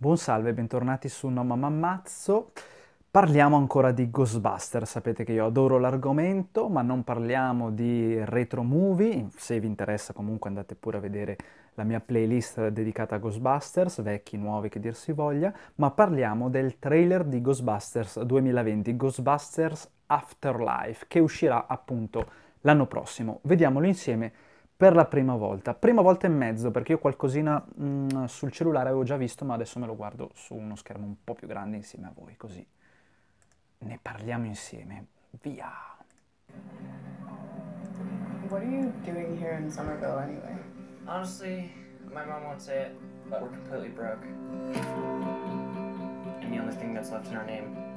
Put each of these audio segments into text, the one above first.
Buon salve, bentornati su No Mamma Ammazzo. Parliamo ancora di Ghostbuster, sapete che io adoro l'argomento, ma non parliamo di retro movie, se vi interessa comunque andate pure a vedere la mia playlist dedicata a Ghostbusters, vecchi, nuovi, che dir si voglia, ma parliamo del trailer di Ghostbusters 2020, Ghostbusters Afterlife, che uscirà appunto l'anno prossimo. Vediamolo insieme per la prima volta. Prima volta e mezzo, perché io qualcosina mh, mm, sul cellulare avevo già visto, ma adesso me lo guardo su uno schermo un po' più grande insieme a voi, così ne parliamo insieme. Via! What are you doing here in Somerville anyway? Honestly, my mom won't say it, but we're completely broke. And the only thing that's left in our name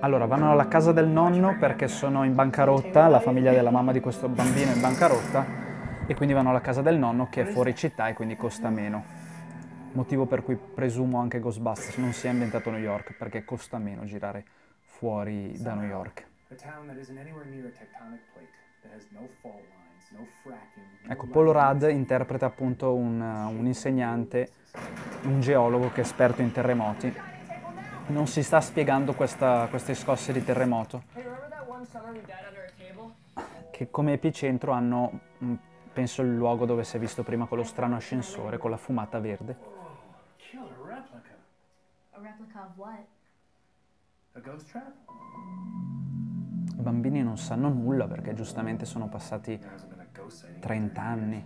allora, vanno alla casa del nonno perché sono in bancarotta, la famiglia della mamma di questo bambino è in bancarotta e quindi vanno alla casa del nonno che è fuori città e quindi costa meno. Motivo per cui presumo anche Ghostbusters non sia ambientato a New York perché costa meno girare fuori da New York. A town that isn't anywhere near a tectonic plate. Ecco, Paul Rudd interpreta appunto un, uh, un insegnante, un geologo che è esperto in terremoti. Non si sta spiegando questa, queste scosse di terremoto, che come epicentro hanno, mm, penso, il luogo dove si è visto prima quello strano ascensore con la fumata verde. Una replica Una replica di cosa? A ghost trap? i bambini non sanno nulla perché giustamente sono passati 30 anni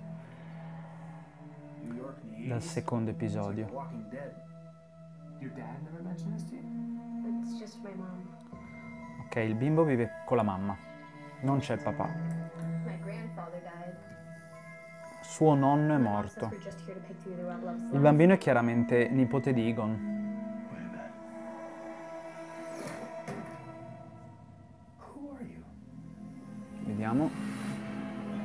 dal secondo episodio. Ok, il bimbo vive con la mamma, non c'è il papà. Suo nonno è morto. Il bambino è chiaramente nipote di Egon, vediamo.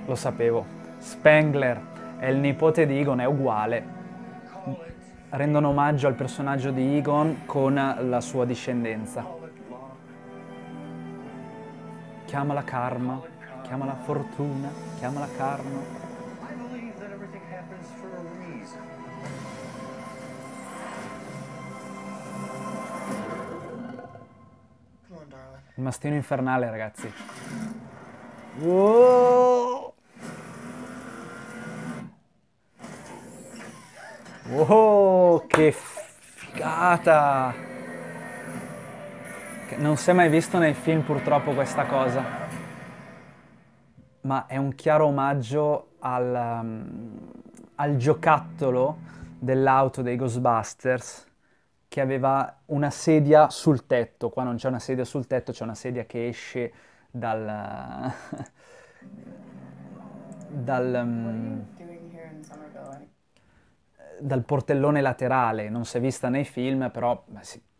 Lo sapevo. Spengler è il nipote di Egon, è uguale. Rendono omaggio al personaggio di Egon con la sua discendenza. Chiamala karma, chiamala fortuna, chiamala karma. Il mastino infernale, ragazzi. Whoa! Wow, che figata! Non si è mai visto nei film purtroppo questa cosa, ma è un chiaro omaggio al, um, al giocattolo dell'auto dei Ghostbusters che aveva una sedia sul tetto, qua non c'è una sedia sul tetto, c'è una sedia che esce dal... dal... Um, dal portellone laterale, non si è vista nei film, però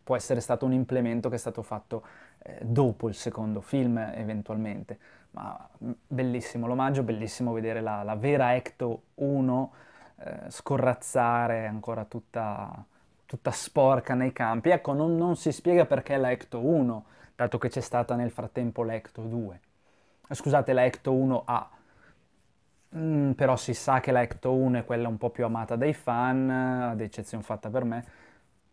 può essere stato un implemento che è stato fatto eh, dopo il secondo film eventualmente. Ma mm, bellissimo l'omaggio, bellissimo vedere la, la vera Ecto 1 eh, scorrazzare ancora tutta tutta sporca nei campi. Ecco, non, non si spiega perché la Ecto 1, dato che c'è stata nel frattempo la Ecto 2. Eh, scusate, la Ecto 1A. Mm, però si sa che la Ecto 1 è quella un po' più amata dai fan, ad eccezione fatta per me.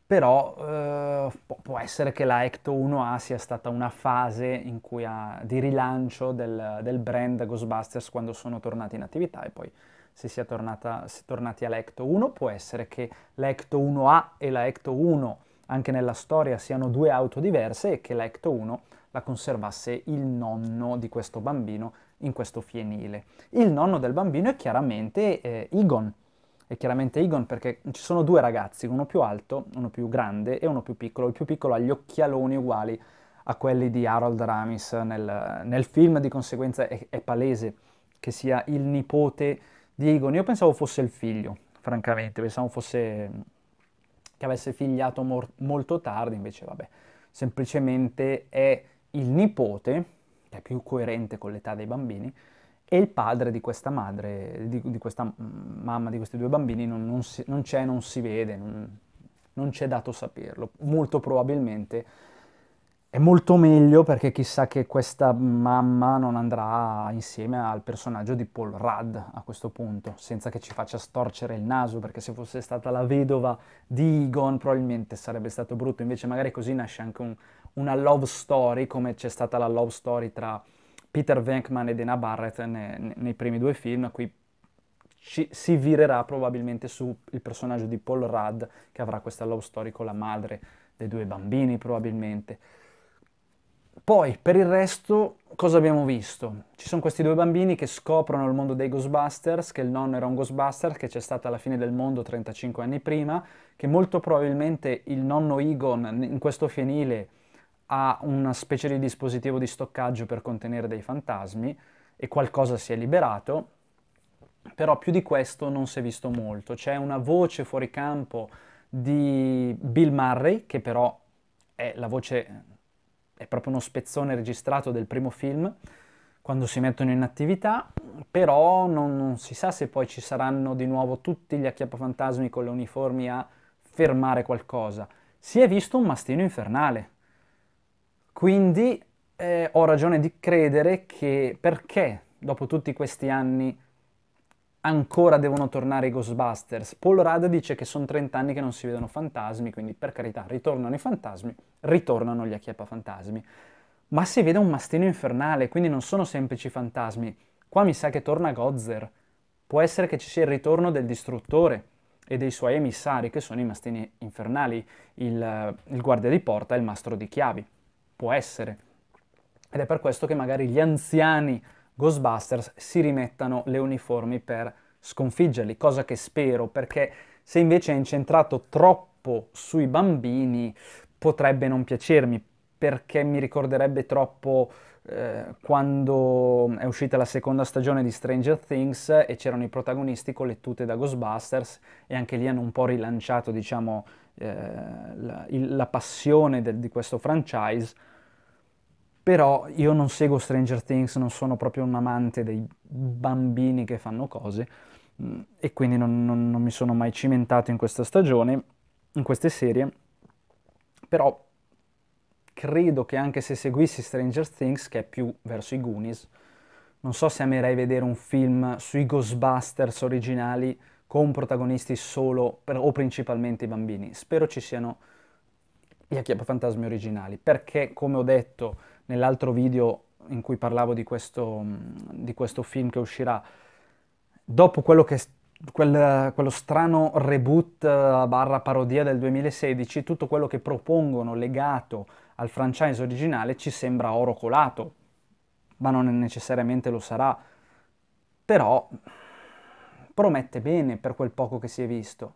Però eh, può essere che la Ecto 1A sia stata una fase ha, di rilancio del, del brand Ghostbusters quando sono tornati in attività e poi se si è tornata, se tornati all'Ecto 1. Può essere che la 1A e la 1 anche nella storia siano due auto diverse e che la 1 la conservasse il nonno di questo bambino in questo fienile. Il nonno del bambino è chiaramente eh, Igon. È chiaramente Igon perché ci sono due ragazzi, uno più alto, uno più grande e uno più piccolo. Il più piccolo ha gli occhialoni uguali a quelli di Harold Ramis nel, nel film, di conseguenza è, è palese che sia il nipote Diego, io pensavo fosse il figlio, francamente, pensavo fosse che avesse figliato mor- molto tardi, invece vabbè, semplicemente è il nipote, che è più coerente con l'età dei bambini, e il padre di questa madre, di, di questa mamma di questi due bambini non, non, si, non c'è, non si vede, non, non c'è dato saperlo. Molto probabilmente è molto meglio perché chissà che questa mamma non andrà insieme al personaggio di Paul Rudd a questo punto, senza che ci faccia storcere il naso, perché se fosse stata la vedova di Egon probabilmente sarebbe stato brutto, invece magari così nasce anche un, una love story, come c'è stata la love story tra Peter Venkman e Dana Barrett ne, ne, nei primi due film, qui ci, si virerà probabilmente sul personaggio di Paul Rudd che avrà questa love story con la madre dei due bambini probabilmente. Poi, per il resto, cosa abbiamo visto? Ci sono questi due bambini che scoprono il mondo dei Ghostbusters, che il nonno era un Ghostbuster, che c'è stata la fine del mondo 35 anni prima, che molto probabilmente il nonno Egon in questo fienile ha una specie di dispositivo di stoccaggio per contenere dei fantasmi e qualcosa si è liberato, però più di questo non si è visto molto. C'è una voce fuori campo di Bill Murray, che però è la voce è proprio uno spezzone registrato del primo film, quando si mettono in attività, però non, non si sa se poi ci saranno di nuovo tutti gli acchiappafantasmi con le uniformi a fermare qualcosa. Si è visto un mastino infernale, quindi eh, ho ragione di credere che perché dopo tutti questi anni ancora devono tornare i Ghostbusters. Paul Rudd dice che sono 30 anni che non si vedono fantasmi, quindi per carità, ritornano i fantasmi, ritornano gli acchiappa fantasmi. Ma si vede un mastino infernale, quindi non sono semplici fantasmi. Qua mi sa che torna Gozer. Può essere che ci sia il ritorno del distruttore e dei suoi emissari, che sono i mastini infernali, il, il guardia di porta e il mastro di chiavi. Può essere. Ed è per questo che magari gli anziani Ghostbusters si rimettano le uniformi per sconfiggerli, cosa che spero perché se invece è incentrato troppo sui bambini potrebbe non piacermi perché mi ricorderebbe troppo eh, quando è uscita la seconda stagione di Stranger Things e c'erano i protagonisti con le tute da Ghostbusters e anche lì hanno un po' rilanciato diciamo eh, la, il, la, passione del, di questo franchise però io non seguo Stranger Things, non sono proprio un amante dei bambini che fanno cose mm, e quindi non, non, non mi sono mai cimentato in questa stagione, in queste serie, però credo che anche se seguissi Stranger Things, che è più verso i Goonies, non so se amerei vedere un film sui Ghostbusters originali con protagonisti solo per, o principalmente i bambini. Spero ci siano gli acchiappafantasmi originali, perché come ho detto nell'altro video in cui parlavo di questo, mm, di questo film che uscirà, dopo quello che Quel, quello strano reboot eh, barra parodia del 2016, tutto quello che propongono legato al franchise originale ci sembra oro colato, ma non necessariamente lo sarà, però promette bene per quel poco che si è visto.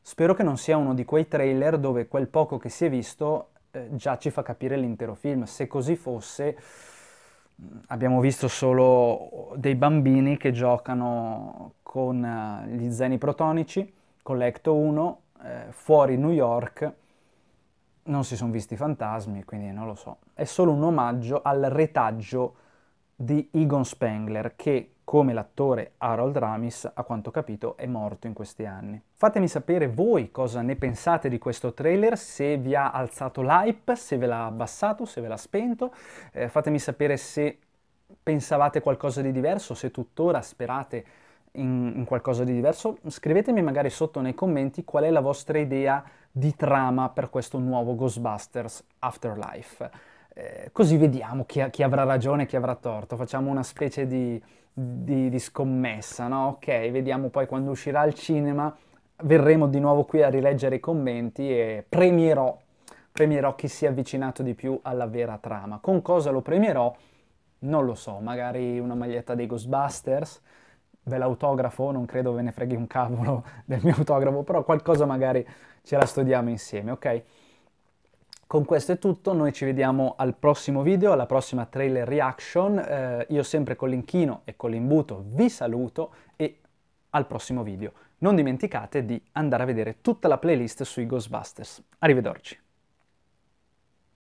Spero che non sia uno di quei trailer dove quel poco che si è visto eh, già ci fa capire l'intero film. Se così fosse, mm, abbiamo visto solo dei bambini che giocano con eh, gli zeni protonici, con l'Ecto 1, eh, fuori New York, non si sono visti fantasmi, quindi non lo so. È solo un omaggio al retaggio di Egon Spengler che come l'attore Harold Ramis, a quanto capito, è morto in questi anni. Fatemi sapere voi cosa ne pensate di questo trailer, se vi ha alzato l'hype, se ve l'ha abbassato, se ve l'ha spento. Eh, fatemi sapere se pensavate qualcosa di diverso, se tuttora sperate in, in qualcosa di diverso. Scrivetemi magari sotto nei commenti qual è la vostra idea di trama per questo nuovo Ghostbusters Afterlife. Eh, così vediamo chi, chi avrà ragione e chi avrà torto. Facciamo una specie di di, di scommessa, no? Ok, vediamo poi quando uscirà al cinema, verremo di nuovo qui a rileggere i commenti e premierò, premierò chi si è avvicinato di più alla vera trama. Con cosa lo premierò? Non lo so, magari una maglietta dei Ghostbusters, ve l'autografo, non credo ve ne freghi un cavolo del mio autografo, però qualcosa magari ce la studiamo insieme, ok? Con questo è tutto, noi ci vediamo al prossimo video, alla prossima trailer reaction. Eh, io sempre con l'inchino e con l'imbuto vi saluto e al prossimo video. Non dimenticate di andare a vedere tutta la playlist sui Ghostbusters. Arrivederci.